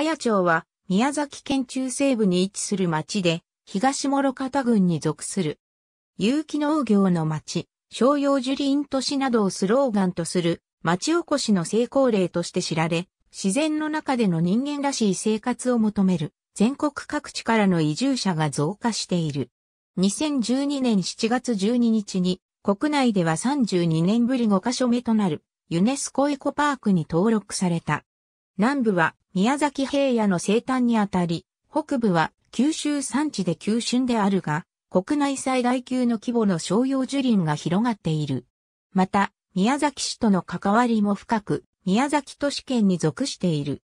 綾町は宮崎県中西部に位置する町で、東諸方郡に属する。有機農業の町、商用樹林都市などをスローガンとする町おこしの成功例として知られ、自然の中での人間らしい生活を求める全国各地からの移住者が増加している。2012年7月12日に国内では32年ぶり5カ所目となるユネスコエコパークに登録された。南部は宮崎平野の生誕にあたり、北部は九州山地で急峻であるが、国内最大級の規模の商用樹林が広がっている。また、宮崎市との関わりも深く、宮崎都市圏に属している。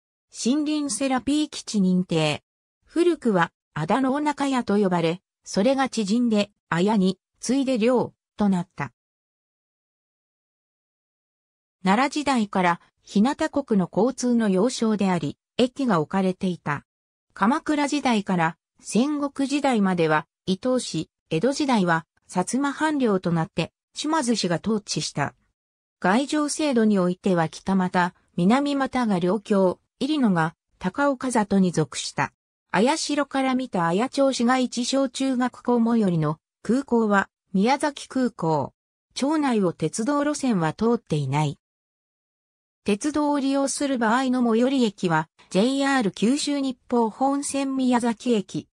森林セラピー基地認定。古くは、あだのお中屋と呼ばれ、それが縮んで、あやに、次いで寮、となった。奈良時代から、日向国の交通の要衝であり、駅が置かれていた。鎌倉時代から戦国時代までは伊東市、江戸時代は薩摩藩領となって島津氏が統治した。外城制度においては北又、南又が両京、入野が高岡里に属した。綾城から見た綾町市街地小中学校最寄りの空港は宮崎空港。町内を鉄道路線は通っていない。鉄道を利用する場合の最寄り駅は JR 九州日報本線宮崎駅。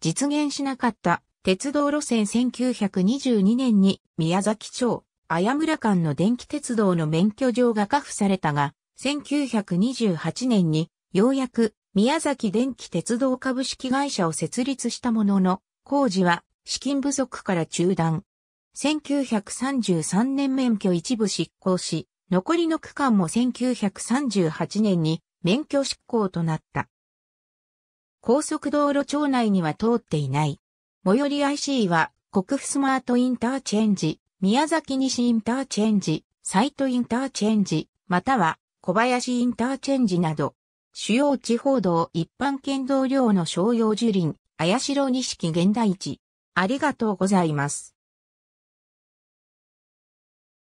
実現しなかった鉄道路線1922年に宮崎町、綾村間の電気鉄道の免許状が下付されたが、1928年にようやく宮崎電気鉄道株式会社を設立したものの、工事は資金不足から中断。1933年免許一部執行し、残りの区間も1938年に免許執行となった。高速道路町内には通っていない。最寄り IC は、国府スマートインターチェンジ、宮崎西インターチェンジ、サイトインターチェンジ、または小林インターチェンジなど、主要地方道一般県道量の商用樹林、綾城錦現代地。ありがとうございます。